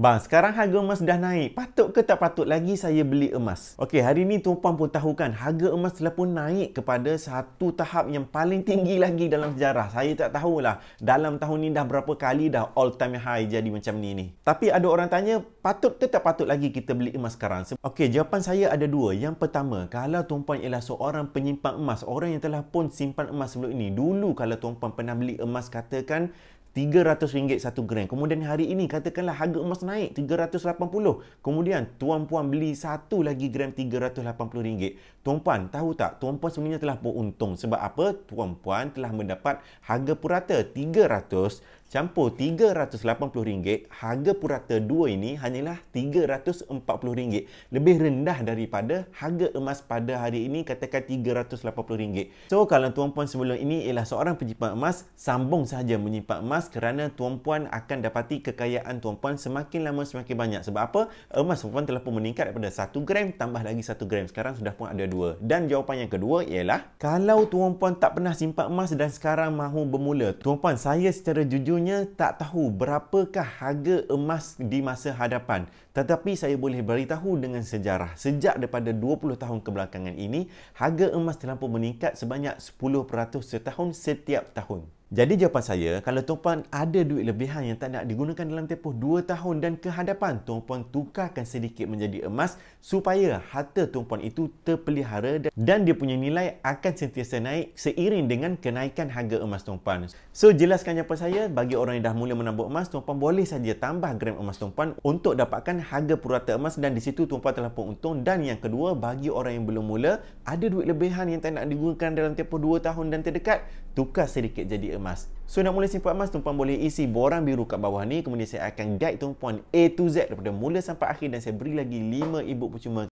Bang, sekarang harga emas dah naik. Patut ke tak patut lagi saya beli emas? Okey, hari ini tuan-puan pun tahukan harga emas telah pun naik kepada satu tahap yang paling tinggi lagi dalam sejarah. Saya tak tahulah dalam tahun ni dah berapa kali dah all time high jadi macam ni ni. Tapi ada orang tanya, patut ke tak patut lagi kita beli emas sekarang? Okey, jawapan saya ada dua. Yang pertama, kalau tuan-puan ialah seorang penyimpan emas, orang yang telah pun simpan emas sebelum ini. Dulu kalau tuan-puan pernah beli emas katakan RM300 satu gram. Kemudian hari ini katakanlah harga emas naik RM380. Kemudian tuan-puan beli satu lagi gram RM380. Tuan-puan tahu tak? Tuan-puan sebenarnya telah beruntung. Sebab apa? Tuan-puan telah mendapat harga purata 300 campur RM380 harga purata dua ini hanyalah RM340 lebih rendah daripada harga emas pada hari ini katakan RM380 so kalau tuan puan sebelum ini ialah seorang penyimpan emas sambung saja menyimpan emas kerana tuan puan akan dapati kekayaan tuan puan semakin lama semakin banyak sebab apa emas tuan puan telah pun meningkat daripada 1 gram tambah lagi 1 gram sekarang sudah pun ada 2 dan jawapan yang kedua ialah kalau tuan puan tak pernah simpan emas dan sekarang mahu bermula tuan puan saya secara jujur tentunya tak tahu berapakah harga emas di masa hadapan tetapi saya boleh beritahu dengan sejarah sejak daripada 20 tahun kebelakangan ini harga emas terlampau meningkat sebanyak 10% setahun setiap tahun jadi jawapan saya, kalau tuan ada duit lebihan yang tak nak digunakan dalam tempoh 2 tahun dan kehadapan, tuan tukarkan sedikit menjadi emas supaya harta tuan itu terpelihara dan dia punya nilai akan sentiasa naik seiring dengan kenaikan harga emas tuan So, jelaskan jawapan saya, bagi orang yang dah mula menambah emas, tuan boleh saja tambah gram emas tuan untuk dapatkan harga purata emas dan di situ tuan telah pun untung. Dan yang kedua, bagi orang yang belum mula, ada duit lebihan yang tak nak digunakan dalam tempoh 2 tahun dan terdekat, tukar sedikit jadi emas emas. So nak mula simpan emas, tumpuan boleh isi borang biru kat bawah ni. Kemudian saya akan guide tuan puan A to Z daripada mula sampai akhir dan saya beri lagi 5 ebook percuma